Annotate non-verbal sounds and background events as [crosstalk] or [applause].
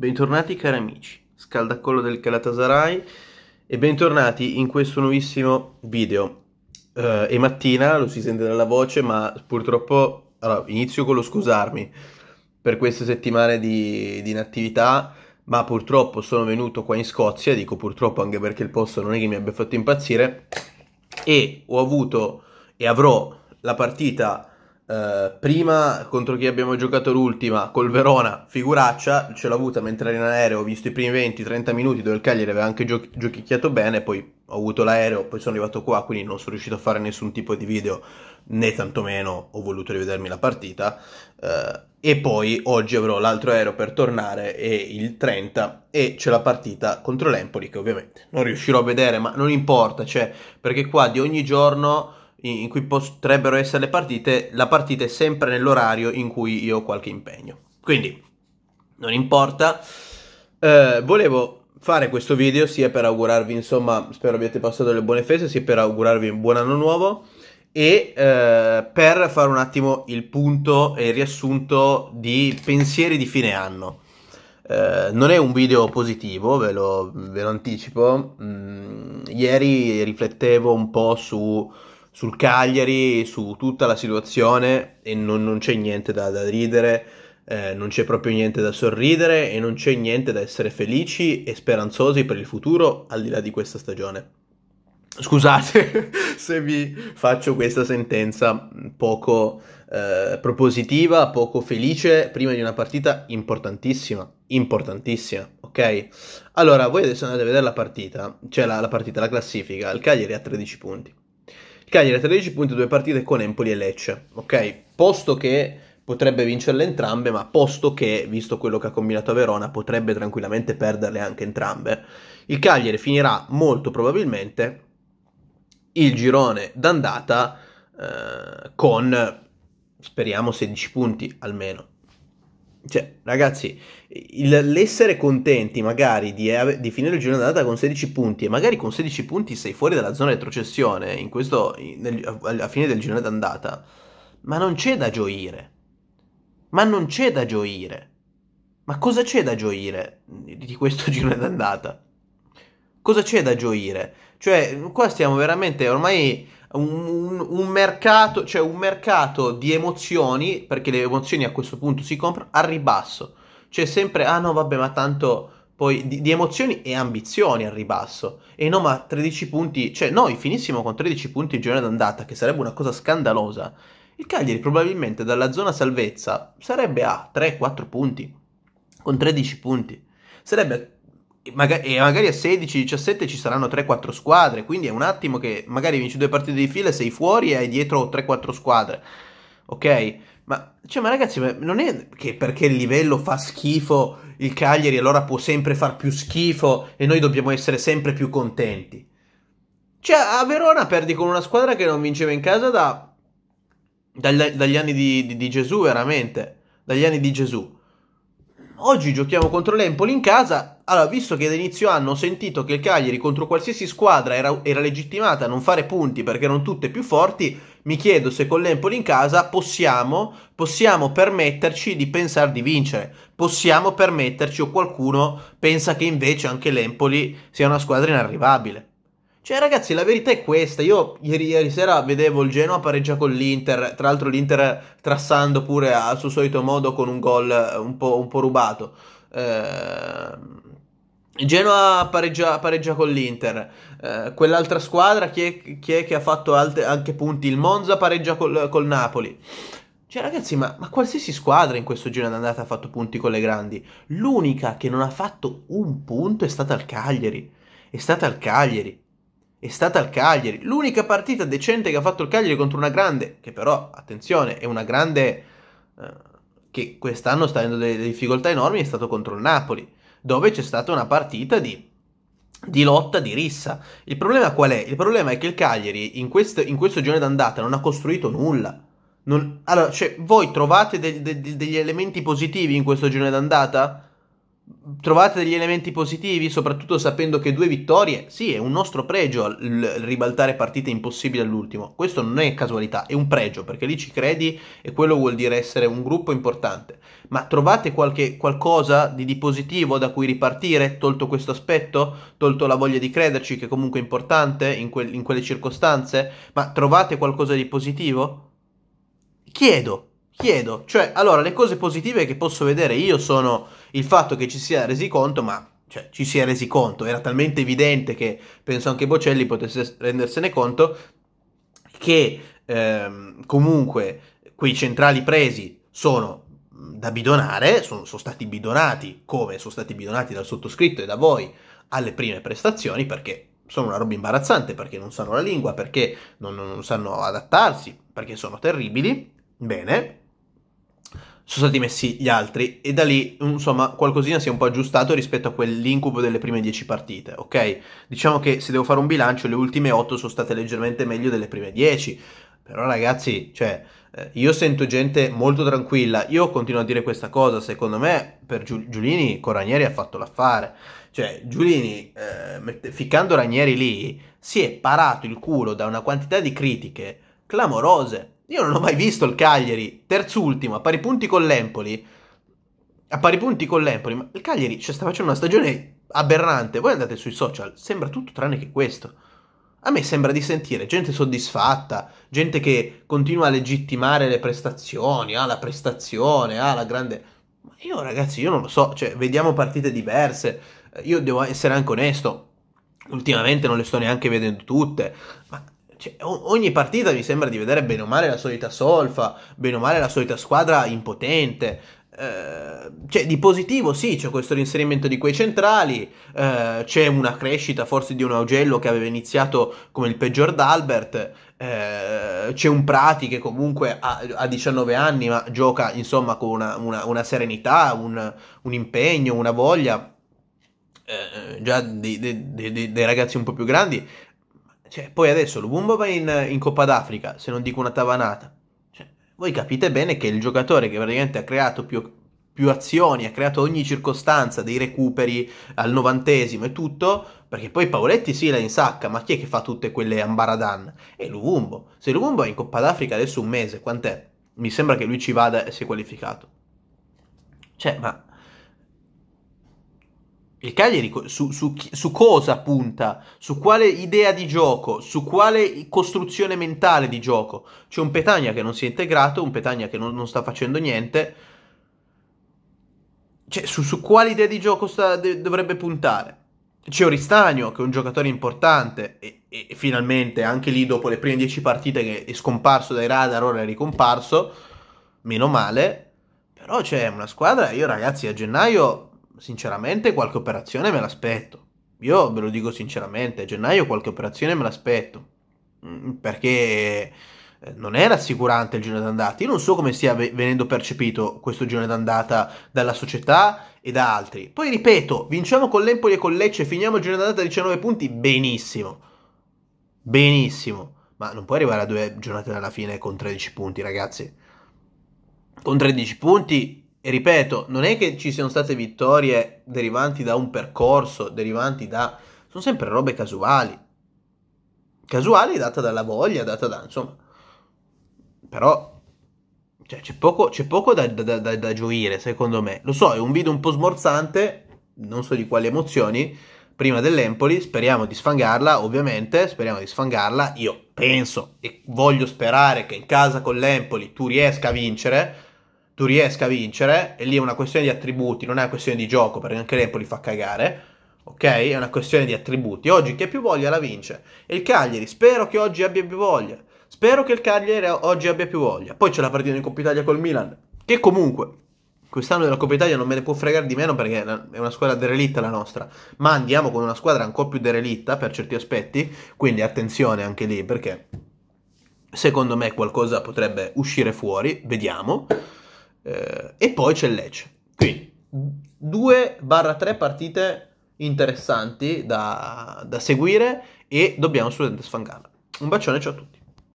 Bentornati cari amici, scaldacollo del Calatasaray e bentornati in questo nuovissimo video. Uh, eh, è mattina, lo si sente dalla voce, ma purtroppo allora, inizio con lo scusarmi per queste settimane di, di, inattività, ma purtroppo sono venuto qua in Scozia, dico purtroppo anche perché il posto non è che mi abbia fatto impazzire, e ho avuto e avrò la partita eh, prima contro chi abbiamo giocato l'ultima, col Verona, figuraccia, ce l'ho avuta mentre ero in aereo, ho visto i primi 20-30 minuti dove il Cagliari aveva anche gio- giochicchiato bene, poi ho avuto l'aereo, poi sono arrivato qua, quindi non sono riuscito a fare nessun tipo di video, né tantomeno ho voluto rivedermi la partita. Eh, e poi oggi avrò l'altro aereo per tornare e il 30 e c'è la partita contro l'Empoli che ovviamente non riuscirò a vedere, ma non importa, cioè, perché qua di ogni giorno in cui potrebbero essere le partite, la partita è sempre nell'orario in cui io ho qualche impegno. Quindi, non importa. Eh, volevo fare questo video sia per augurarvi, insomma, spero abbiate passato le buone feste, sia per augurarvi un buon anno nuovo e eh, per fare un attimo il punto e il riassunto di pensieri di fine anno. Eh, non è un video positivo, ve lo, ve lo anticipo. Mm, ieri riflettevo un po' su sul Cagliari, su tutta la situazione e non, non c'è niente da, da ridere, eh, non c'è proprio niente da sorridere e non c'è niente da essere felici e speranzosi per il futuro al di là di questa stagione. Scusate [laughs] se vi faccio questa sentenza poco eh, propositiva, poco felice, prima di una partita importantissima, importantissima, ok? Allora, voi adesso andate a vedere la partita, cioè la, la partita, la classifica, il Cagliari ha 13 punti. Cagliari ha 13 punti, due partite con Empoli e Lecce, ok? Posto che potrebbe vincerle entrambe, ma posto che, visto quello che ha combinato a Verona, potrebbe tranquillamente perderle anche entrambe. Il Cagliari finirà molto probabilmente il girone d'andata eh, con, speriamo, 16 punti almeno cioè, ragazzi, il, l'essere contenti magari di, di, finire il giorno d'andata con 16 punti e magari con 16 punti sei fuori dalla zona retrocessione in questo, nel, alla fine del giorno d'andata, ma non c'è da gioire. Ma non c'è da gioire. Ma cosa c'è da gioire di questo [laughs] giro d'andata? Cosa c'è da gioire? Cioè, qua stiamo veramente ormai un, un, un, mercato, cioè un mercato di emozioni, perché le emozioni a questo punto si comprano, al ribasso. Cioè sempre, ah no vabbè ma tanto poi di, di, emozioni e ambizioni al ribasso. E no, ma 13 punti, cioè noi finissimo con 13 punti in giornata d'andata, che sarebbe una cosa scandalosa. Il Cagliari probabilmente dalla zona salvezza sarebbe a 3-4 punti, con 13 punti. Sarebbe e magari a 16-17 ci saranno 3-4 squadre, quindi è un attimo che magari vinci due partite di fila, sei fuori e hai dietro 3-4 squadre. Ok? Ma, cioè, ma ragazzi, ma non è che perché il livello fa schifo il Cagliari allora può sempre far più schifo e noi dobbiamo essere sempre più contenti. Cioè, a Verona perdi con una squadra che non vinceva in casa da, dagli, dagli anni di, di, di Gesù, veramente. Dagli anni di Gesù. Oggi giochiamo contro l'Empoli in casa allora, visto che ad inizio anno ho sentito che il Cagliari contro qualsiasi squadra era, era legittimata a non fare punti perché erano tutte più forti, mi chiedo se con l'Empoli in casa possiamo, possiamo, permetterci di pensare di vincere. Possiamo permetterci o qualcuno pensa che invece anche l'Empoli sia una squadra inarrivabile. Cioè ragazzi la verità è questa, io ieri, ieri sera vedevo il Genoa pareggia con l'Inter, tra l'altro l'Inter trassando pure al suo solito modo con un gol un po', un po rubato. Ehm, Genoa pareggia, pareggia, con l'Inter, eh, quell'altra squadra chi è, chi è, che ha fatto alt- anche punti? Il Monza pareggia col, col Napoli. Cioè ragazzi, ma, ma, qualsiasi squadra in questo giro d'andata ha fatto punti con le grandi. L'unica che non ha fatto un punto è stata il Cagliari. È stata il Cagliari. È stata il Cagliari. L'unica partita decente che ha fatto il Cagliari contro una grande, che però, attenzione, è una grande eh, che quest'anno sta avendo delle difficoltà enormi, è stato contro il Napoli dove c'è stata una partita di di lotta, di rissa. Il problema qual è? Il problema è che il Cagliari in questo, in questo giorno d'andata non ha costruito nulla. Non, allora, cioè, voi trovate de, de, de, degli elementi positivi in questo giorno d'andata? Trovate degli elementi positivi, soprattutto sapendo che due vittorie, sì, è un nostro pregio il ribaltare partite impossibili all'ultimo. Questo non è casualità, è un pregio, perché lì ci credi e quello vuol dire essere un gruppo importante ma trovate qualche, qualcosa di, di, positivo da cui ripartire, tolto questo aspetto, tolto la voglia di crederci che comunque è importante in, que- in quelle circostanze, ma trovate qualcosa di positivo? Chiedo, chiedo, cioè allora le cose positive che posso vedere io sono il fatto che ci sia resi conto, ma cioè ci si è resi conto, era talmente evidente che penso anche Bocelli potesse rendersene conto che ehm, comunque quei centrali presi sono da bidonare, sono, sono stati bidonati come sono stati bidonati dal sottoscritto e da voi alle prime prestazioni perché sono una roba imbarazzante perché non sanno la lingua, perché non, non, sanno adattarsi, perché sono terribili. Bene, sono stati messi gli altri e da lì, insomma, qualcosina si è un po' aggiustato rispetto a quell'incubo delle prime 10 partite, ok? Diciamo che se devo fare un bilancio, le ultime 8 sono state leggermente meglio delle prime 10. Però ragazzi, cioè, eh, io sento gente molto tranquilla. Io continuo a dire questa cosa. Secondo me, per Giulini, con Ranieri ha fatto l'affare. Cioè, Giulini, eh, ficcando Ranieri lì, si è parato il culo da una quantità di critiche clamorose. Io non ho mai visto il Cagliari, terzultimo, a pari punti con l'Empoli. A pari punti con l'Empoli, ma il Cagliari cioè, sta facendo una stagione aberrante. Voi andate sui social, sembra tutto tranne che questo. A me sembra di sentire gente soddisfatta, gente che continua a legittimare le prestazioni, ah, la prestazione, ah, la grande... Ma io ragazzi, io non lo so, cioè, vediamo partite diverse, eh, io devo essere anche onesto, ultimamente non le sto neanche vedendo tutte, ma cioè, ogni partita mi sembra di vedere bene o male la solita solfa, bene o male la solita squadra impotente. Eh, cioè, di positivo sì, c'è questo rinserimento di quei centrali, eh, c'è una crescita forse di un Augello che aveva iniziato come il peggior d'Albert, eh, c'è un Prati che comunque ha, ha, 19 anni ma gioca insomma con una, una, una serenità, un, un impegno, una voglia. Eh, già dei, dei, dei, dei, ragazzi un po' più grandi cioè, poi adesso Lubumbo va in, in, Coppa d'Africa, se non dico una tavanata. Cioè, voi capite bene che il giocatore che praticamente ha creato più, più azioni, ha creato ogni circostanza, dei recuperi al novantesimo e tutto, perché poi Paoletti sì la insacca, ma chi è che fa tutte quelle ambaradan? È Lubumbo. Se Lubumbo è in Coppa d'Africa adesso un mese, quant'è? Mi sembra che lui ci vada e si è qualificato. Cioè, ma il Cagliari su, su, su, cosa punta? Su quale idea di gioco? Su quale costruzione mentale di gioco? C'è un Petagna che non si è integrato, un Petagna che non, non sta facendo niente. Cioè, su, su quale idea di gioco sta, de, dovrebbe puntare? C'è Oristagno, che è un giocatore importante, e, e, finalmente anche lì dopo le prime 10 partite che è scomparso dai radar, ora è ricomparso, meno male. Però c'è una squadra, io ragazzi a gennaio sinceramente qualche operazione me l'aspetto. Io ve lo dico sinceramente, a gennaio qualche operazione me l'aspetto. Mm, perché eh, non è rassicurante il giorno d'andata. Io non so come stia venendo percepito questo giorno d'andata dalla società e da altri. Poi ripeto, vinciamo con l'Empoli e con Lecce, finiamo il giorno d'andata a 19 punti, benissimo. Benissimo. Ma non puoi arrivare a due giornate dalla fine con 13 punti, ragazzi. Con 13 punti e ripeto, non è che ci siano state vittorie derivanti da un percorso, derivanti da... sono sempre robe casuali. Casuali data dalla voglia, data da... insomma... Però cioè, c'è poco, c'è poco da, da, da, da, gioire, secondo me. Lo so, è un video un po' smorzante, non so di quali emozioni, prima dell'Empoli, speriamo di sfangarla, ovviamente, speriamo di sfangarla. Io penso e voglio sperare che in casa con l'Empoli tu riesca a vincere, tu riesca a vincere, e lì è una questione di attributi, non è una questione di gioco, perché anche l'Empoli fa cagare, ok? È una questione di attributi. Oggi chi ha più voglia la vince. E il Cagliari, spero che oggi abbia più voglia. Spero che il Cagliari oggi abbia più voglia. Poi c'è la partita in Coppa Italia col Milan, che comunque quest'anno della Coppa Italia non me ne può fregare di meno perché è una squadra derelitta la nostra, ma andiamo con una squadra ancora più derelitta per certi aspetti, quindi attenzione anche lì perché secondo me qualcosa potrebbe uscire fuori, vediamo. Eh, e poi c'è il Lecce. Quindi 2-3 partite interessanti da, da seguire e dobbiamo assolutamente sfangarla. Un bacione, ciao a tutti.